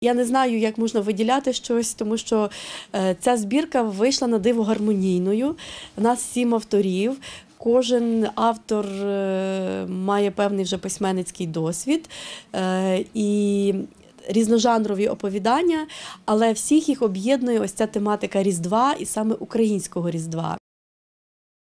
Я не знаю, як можна виділяти щось, тому що е, ця збірка вийшла на диво гармонійною. У нас сім авторів. Кожен автор е, має певний вже письменницький досвід е, і різножанрові оповідання, але всіх їх об'єднує ось ця тематика Різдва і саме українського Різдва.